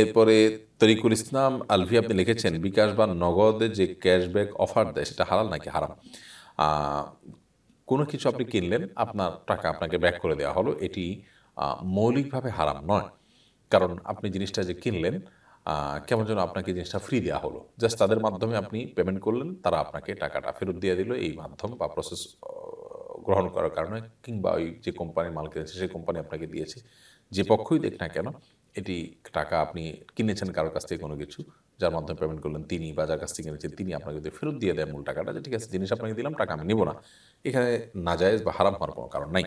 এরপরে তরিকুল ইসলাম আলভি আপনি লিখেছেন বিকাশ বা নগদে যে ক্যাশব্যাক অফার দেয় সেটা হারাল নাকি হারাম কোনো কিছু আপনি কিনলেন আপনার টাকা আপনাকে ব্যাক করে দেওয়া হলো এটি মৌলিকভাবে হারাম নয় কারণ আপনি জিনিসটা যে কিনলেন কেমন যেন আপনাকে জিনিসটা ফ্রি দেওয়া হলো জাস্ট তাদের মাধ্যমে আপনি পেমেন্ট করলেন তারা আপনাকে টাকাটা ফেরত দিয়ে দিল এই মাধ্যম বা প্রসেস গ্রহণ করার কারণে কিংবা ওই যে কোম্পানির মাল কিনেছে সেই কোম্পানি আপনাকে দিয়েছে যে পক্ষই দেখ না কেন এটি টাকা আপনি কিনেছেন কারোর কাছ থেকে কোনো কিছু যার মাধ্যমে পেমেন্ট করলেন তিনি বা যার কাছ থেকে কিনেছেন তিনি আপনাকে যদি ফেরত দিয়ে দেয় মূল টাকাটা যে ঠিক আছে জিনিস আপনাকে দিলাম টাকা আমি নিব না এখানে নাজায়জ বা হারাম হওয়ার কোনো কারণ নাই